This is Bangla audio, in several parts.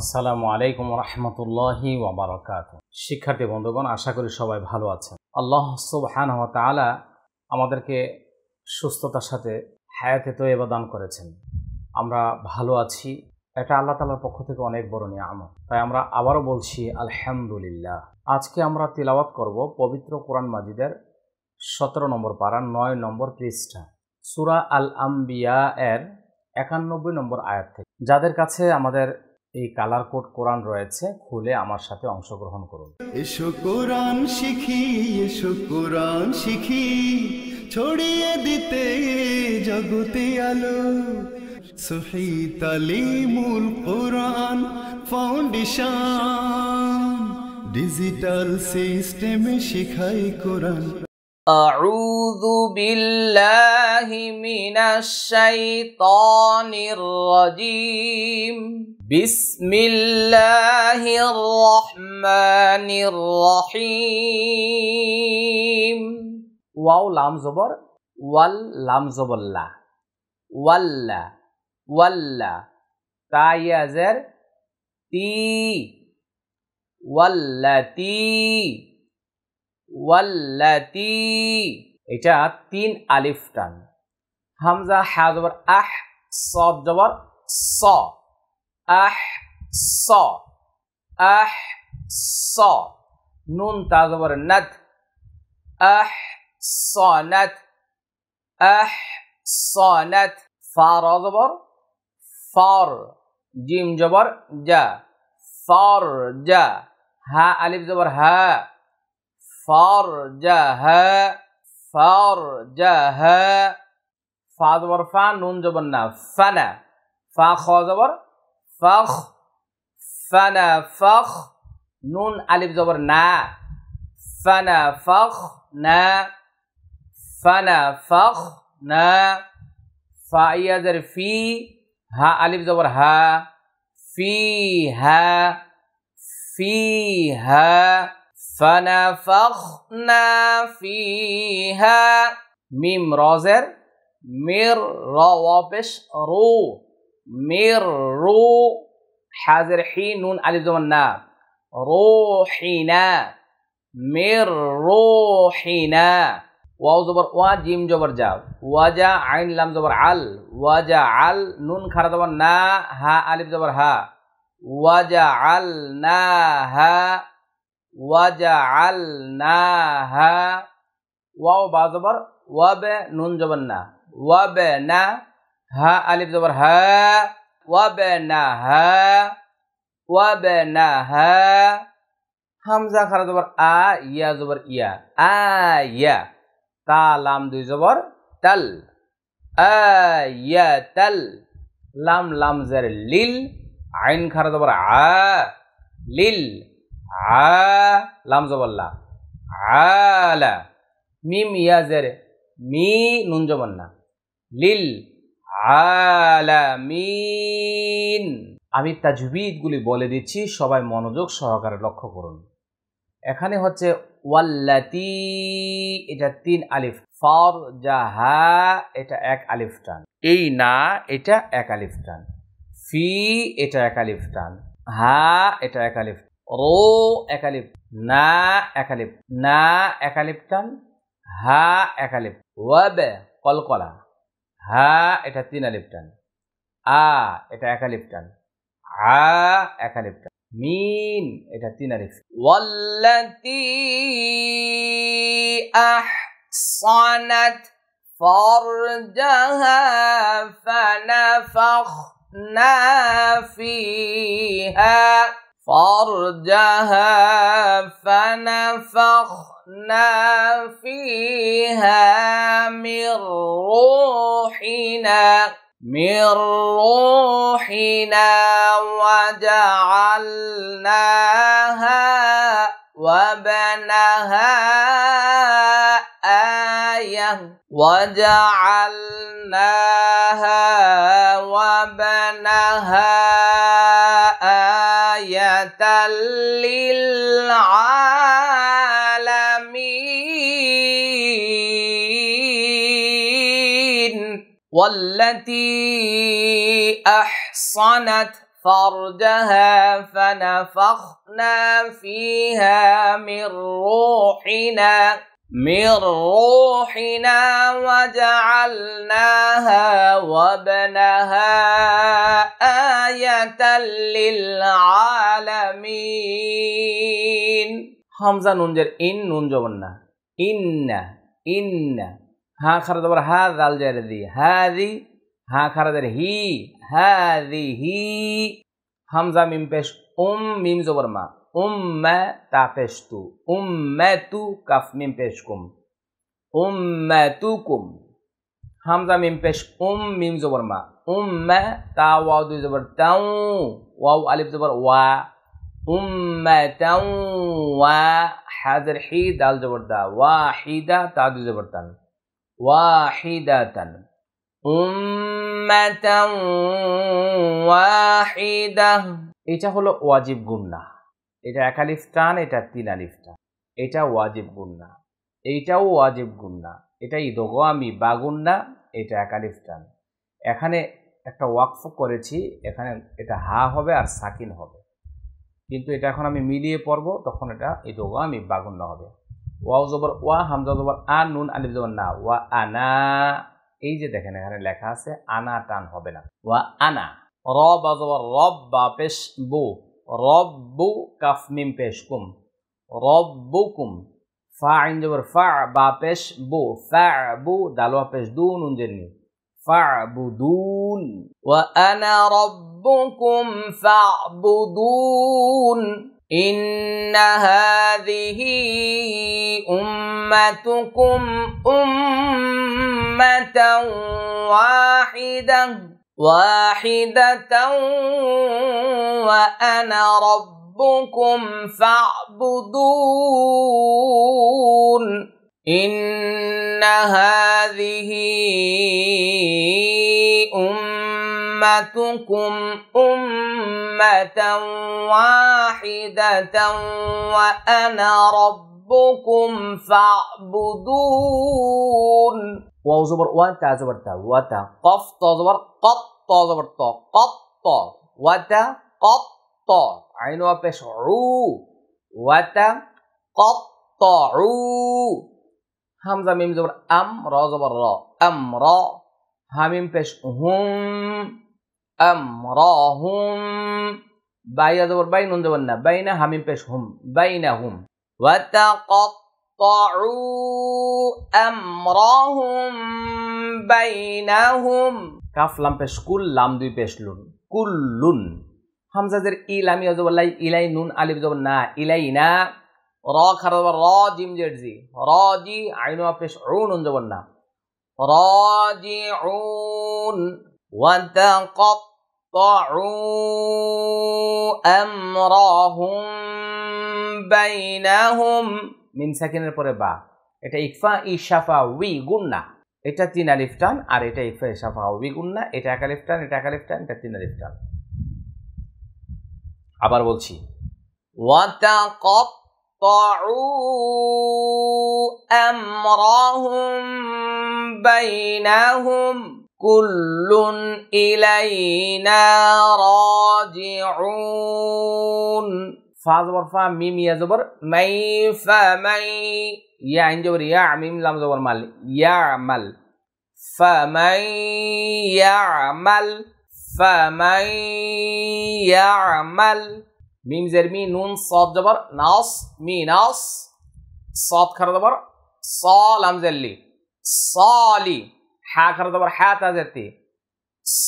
আসসালামু আলাইকুম রহমতুল্লাহ ওবরাকাত শিক্ষার্থী বন্ধুগণ আশা করি সবাই ভালো আছেন আল্লাহ সুবহান তালা আমাদেরকে সুস্থতার সাথে হায়াতে তো এবার দান করেছেন আমরা ভালো আছি এটা আল্লাহ তালার পক্ষ থেকে অনেক বড় আমার তাই আমরা আবারও বলছি আলহামদুলিল্লাহ আজকে আমরা তিলাওয়াত করব পবিত্র কোরআন মাজিদের সতেরো নম্বর পাড়া নয় নম্বর পৃষ্ঠা সুরা আল আম্বিয়া এর একানব্বই নম্বর আয়াত থেকে যাদের কাছে আমাদের এই কালার কোড কোরআন রয়েছে খুলে আমার সাথে অংশগ্রহণ করুন এসো কোরআন শিখি এসো কোরআন শিখি ছড়িয়ে দিতে জগতে আলো সহি তালিমুল কোরআন ফাউন্ডেশন ডিজিটাল সিস্টেমে শিখাই কোরআন أعوذ بالله من الشيطان الرجيم بسم الله الرحمن الرحيم واو لام زبر وال لام زبر لا ولا ولا تا يزر تي والتي والتي এটা তিন আলিফ টান হামজা হা জবর আহ সব জবর স أحصى أحصى نون تعتبر الند ند أحصنت أحصنت فار زبر فار جيم جبر جا فار جا ها ألف زبر ها فار جا ها فار جا ها فا زبر فا نون زبر نا فنا فا خا زبر فخ فخ نون ألف زبر نا فخ نا فأي زر في ها ألف زبر ها فيها فيها فنفخنا فيها ميم رازر مير را وابش رو মির রো হাজের হি নুন জমান না রো না মের রো না ওয়াও জবর ওয়া জিম জবর যা ওয়াজা আইন লাম জবর আল ওয়াজা আল নুন খারা জবর না হা আলিফ জবর হা ওয়াজা আল না হা ওয়াজা আল না হা ওয়াও বা জবর ওয়াবে নুন জবর না ওয়াবে না হা আলিফ জবর হা ওয়াবেনা হা ওয়াবেনা হা হামজা খারা জবর আ ইয়া জবর ইয়া আ ইয়া তা লাম দুই জবর তাল আ ইয়া তাল লাম লাম জের লিল আইন খারা জবর আ লিল আ লাম লা আলা মিম ইয়া জের মি নুন জবন্না লিল আলামিন আমি তাজবিদগুলি বলে দিচ্ছি সবাই মনোযোগ সহকারে লক্ষ্য করুন এখানে হচ্ছে ওয়াল্লাতি এটা তিন আলিফ ফর জাহা এটা এক আলিফ টান এই না এটা এক আলিফ টান ফি এটা এক আলিফ টান হা এটা এক আলিফ রো এক আলিফ না এক আলিফ না এক আলিফ টান হা এক আলিফ ওয়াবে কলকলা হা এটা তিন আলিফ টান আ এটা একা আলিফ টান আ এক আলিফ মিন এটা তিন আলিফ ওয়াল্লাতি আহসানাত فرجها فنفخنا فيها فرجها فنفخنا فيها من روحنا من روحنا وجعلناها وبنها آية وجعلناها وبنها آية والتي احصنت فرجها فنفخنا فيها من روحنا من روحنا وجعلناها وابنها آية للعالمين حمزة নুনজের إن নুন إن إن হা খারা তোমার হা দাল জারে দি হা দি হা খারা হি হা দি হি হামজা মিম পেশ উম মিম জবর মা উম মে তা পেশ তু উম মে তু কাফ মিম পেশ কুম উম মে তু কুম হামজা মিম পেশ উম মিম জবর মা উম মে তা ওয়াও দুই জবর তাউ ওয়াও আলিফ জবর ওয়া দা ওয়া হি দা তা واحدة জবর جبرتان ওয়াহিদাতান উম্মাতান ওয়াহিদাহ এটা হলো ওয়াজিব গুন্না এটা এক আলিফ টান এটা তিন আলিফ টান এটা ওয়াজিব গুন্না এইটাও ওয়াজিব গুন্না এটা ইদগামি বাগুন্না এটা এক আলিফ টান এখানে একটা ওয়াকফ করেছি এখানে এটা হা হবে আর সাকিন হবে কিন্তু এটা এখন আমি মিলিয়ে পড়বো তখন এটা ইদগামি বাগুন্না হবে ওয়াও জবর ওয়া হামজা জবর আ নুন আলিফ জবর না ওয়া আনা এই যে দেখেন এখানে লেখা আছে আনা টান হবে না ওয়া আনা রব জবর রব বা পেশ বু রব বু কাফমিম পেশ কুম রব বু কুম ফা আইন জবর ফা বা পেশ বু ফা বু দালোয়া পেশ দু নুন জেননি فاعبدون وأنا ربكم فاعبدون إن هذه أمتكم أمة واحدة واحدة وأنا ربكم فاعبدون إن هذه أمة أمتكم أمة واحدة وأنا ربكم فاعبدون واو زبر وان وتا قف زبر قط زبرتا قط وتا قط تا عين عو وتا قط عو همزة ميم زبر أم را زبر را أم را همين بش هم আমরাহুম বাইয়া জবর বাই নুন জবর না বাইনা হামিম পেশ হুম বাই বাইনা হুম ওয়াতাকাত্তাউ আমরাহুম বাইনাহুম কাফ লাম পেশ কুল লাম দুই পেশ লুন কুল্লুন হামজাজের ইলামি লাই ইলাই নুন আলিফ জবর না ইলাই না র খার র জিম জেড জি র জি আইন পেশ ও নুন জবর না র জি وتقطعوا أمرهم بينهم মিন সেকেন্ডের পরে বা এটা ইকফা ই শাফা উই গুন্না এটা তিন আলিফ টান আর এটা ইকফা ই শাফা উই গুন্না এটা এক আলিফ টান এটা এক আলিফ টান এটা তিন আলিফ টান আবার বলছি وتقطعوا أمرهم بينهم كل إلينا راجعون فا زبر فا ميم يا زبر مي فمي يا عين جبر يا ميم لام زبر مال يعمل فمن يعمل فمن يعمل ميم زر مي نون صاد زبر ناص مي ناص صاد خر زبر صا لام زلي صالي হ্যা খারাপ আবার হ্যাঁ তাজাতি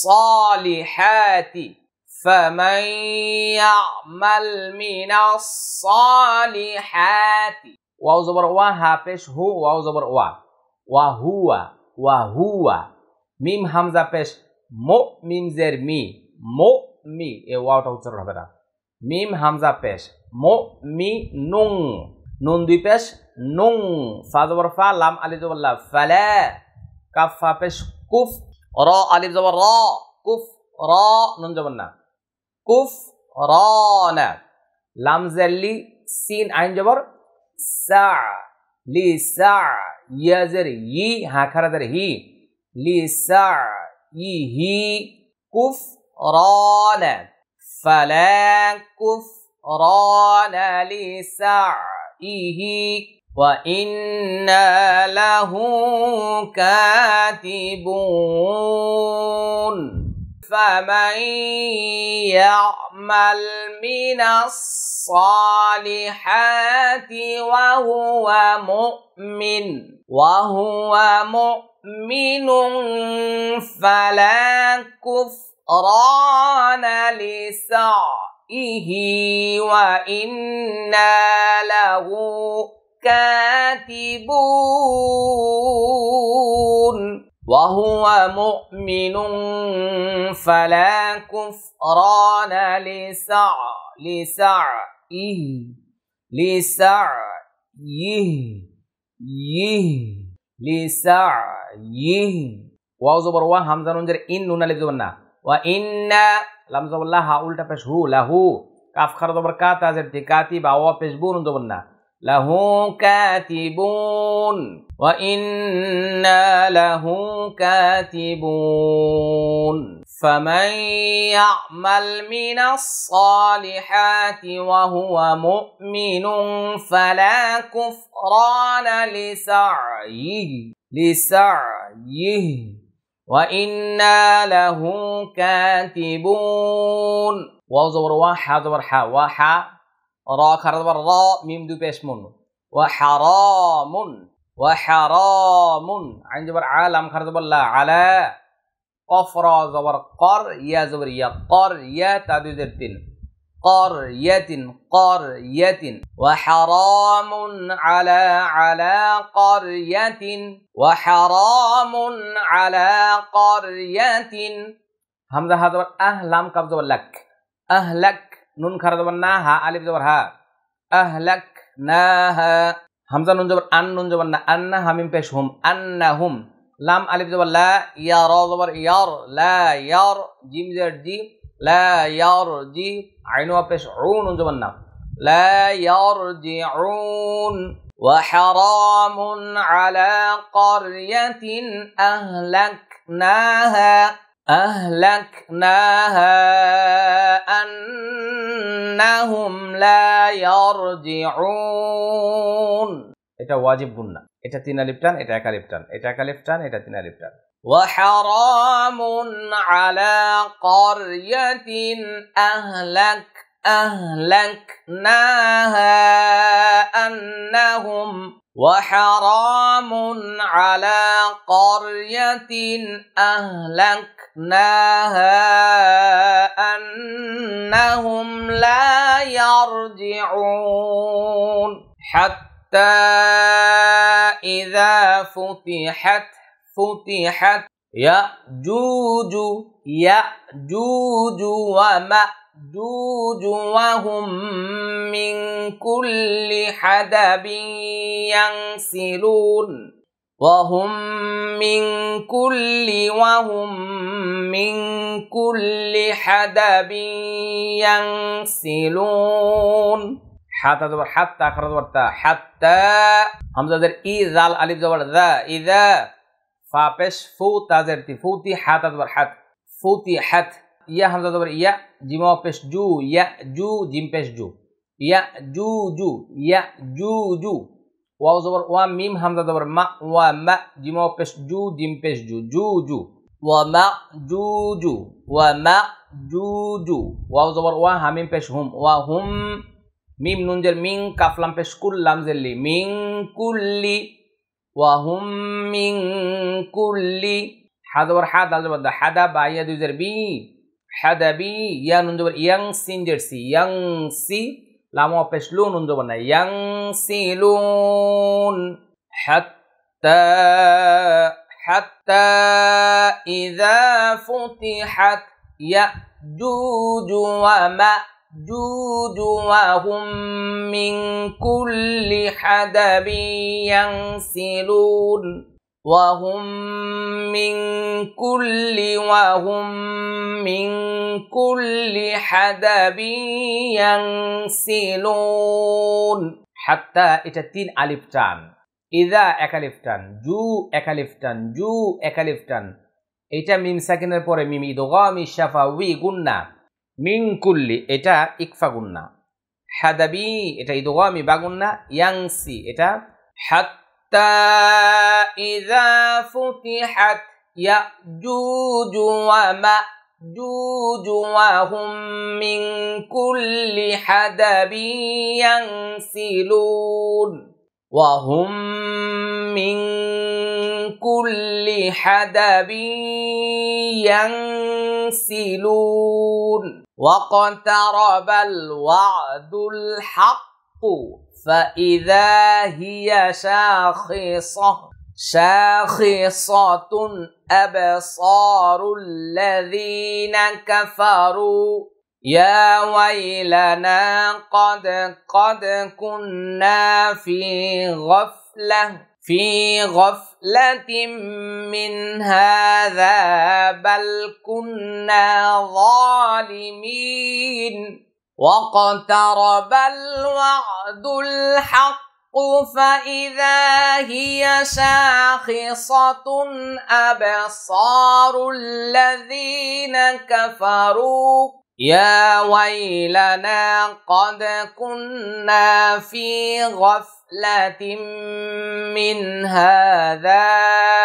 সালিহাতি فمن يعمل من الصالحات ওয়াও জবর ওয়া হা পেশ হু ওয়াও জবর ওয়া ওয়া হুয়া ওয়া হুয়া মিম হামজা পেশ মো মিম জের মি মো মি এ ওয়াওটা উচ্চারণ হবে না মিম হামজা পেশ মো মি নুং নুন দুই পেশ নুং ফা জবর ফা লাম আলি জবর লা ফালা কাফ ফা কুফ র আলিফ জবর র কুফ র নুন জবর না কুফ র না লাম জেল্লি সিন আইন জবর সা লি সা ইয়াজের ই হাখারাদের হি লি সা ই হি কুফ র না فلا كفران لسعيه وإنا له كاتبون فمن يعمل من الصالحات وهو مؤمن وهو مؤمن فلا كفران لسعيه وإنا له كاتبون وهو مؤمن فلا كفران لسع لسعيه لسعيه يه لسعيه ওয়াও জবর ওয়া হামজা নুনজের ইন নুন আলিফ জবর না ওয়া ইন্না লাম জবর লা হা উল্টা পেশ হু লাহু কাফ খার জবর কা তাজের তি কাতি বা ওয়া পেশ বুন জবর না له كاتبون وإنا له كاتبون فمن يعمل من الصالحات وهو مؤمن فلا كفران لسعيه لسعيه وإنا له كاتبون وزور وحا زور حا وحا را خرد را ميم دو بيش من وحرام وحرام عند جبر عالم خرد لا على قفر زبر قر يا زبر يا قر يا قر زرتين قر قرية وحرام على على قر قرية وحرام على قر قرية همزة هذا أهلم قبض لك أهلك নুন খারা জবর না হা আলিফ জবর হা আহলাক না হা হামজা নুন জবর আন নুন জবর না আন্না হামিম পেশ হুম আন না হুম লাম আলিফ জবর লা ইয়া র জবর ইয়ার লা ইয়ার জিম জের জি লা ইয়ার জি আইন পেশ উ নুন জবর না লা ইয়ার জি উন وحرام على قرية أهلكناها أهلكناها أنهم لا يرجعون এটা ওয়াজিব গুন্না এটা তিন আলিফ টান এটা এক আলিফ টান এটা এক আলিফ টান এটা তিন আলিফ টান وحرام على قرية أهلك أهلكناها أنهم وحرام على قرية أهلكناها أنهم لا يرجعون حتى إذا فتحت فتحت يأجوج يأجوج ومأجوج يأجوج وهم من كل حدب ينسلون وهم من كل وهم من كل حدب ينسلون حتى زبر حتى آخر زبر حتى حتى همزة زر إي حتى ألف زبر ذا إذا فابش فو تازر تي فوتي حتى زبر حتى فوتي حتى ia hamzah dobar ia jim pes ju ya ju jim pes ju ya ju ju ya ju ju waw dobar wa mim hamzah dobar ma wa ma jim pes ju jim pes ju ju ju wa ma ju ju wa ma ju ju waw dobar wa hamim pes hum wa hum mim nun jar min kaf lam pes kul lam min kulli wa hum min kulli hadawar hadal badda hada ba ya حدبي يا نندور يانغ سيندرسي يانغ سي لامو بيشلون نندورنا يانغ سيلون حتى حتى إذا فتحت يا جوج وما جوج وهم من كل حدب ينسلون وهم من كل وهم من كل حدب ينسلون حتى এটা তিন আলিফ টান ইদা এক আলিফ টান জু এক আলিফ টান জু এক আলিফ টান এটা মিম সাকিনের পরে মিম ইদগামি শাফা উই গুন্না মিং কুল্লি এটা ইকফা গুন্না হাদাবি এটা ইদগামি বাগুন্না ইয়াংসি এটা হাত حتى إذا فتحت يأجوج ومأجوج وهم من كل حدب ينسلون وهم من كل حدب ينسلون واقترب الوعد الحق فإذا هي شاخصة شاخصة أبصار الذين كفروا يا ويلنا قد قد كنا في غفلة في غفلة من هذا بل كنا ظالمين واقترب الوعد الحق فإذا هي شاخصة أبصار الذين كفروا يا ويلنا قد كنا في غفلة من هذا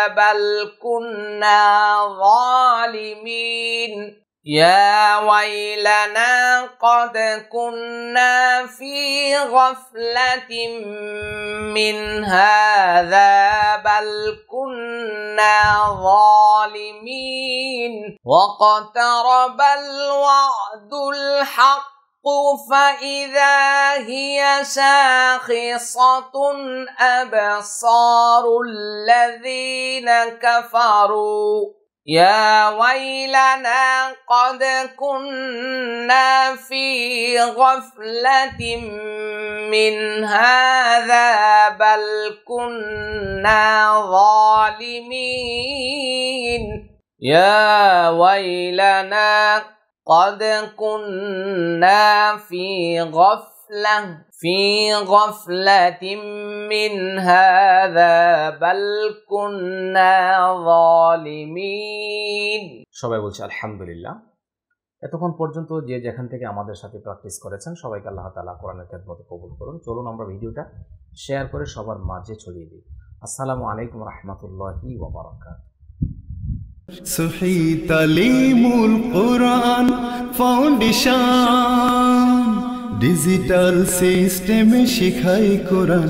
بل كنا ظالمين يا ويلنا قد كنا في غفلة من هذا بل كنا ظالمين واقترب الوعد الحق فإذا هي شاخصة أبصار الذين كفروا يا ويلنا قد كنا في غفلة من هذا بل كنا ظالمين يا ويلنا قد كنا في غفلة غفلة في غفلة من هذا بل كنا ظالمين সবাই বলছে আলহামদুলিল্লাহ এতক্ষণ পর্যন্ত যে যেখান থেকে আমাদের সাথে প্র্যাকটিস করেছেন সবাইকে আল্লাহ তালা কোরআনের খেদমত কবুল করুন চলুন আমরা ভিডিওটা শেয়ার করে সবার মাঝে ছড়িয়ে দিই আসসালামু আলাইকুম ওয়া বারাকাতুহু সুহি তালিমুল কুরআন ফাউন্ডেশন ডিজিটাল সিস্টেমে শেখাই কোরআন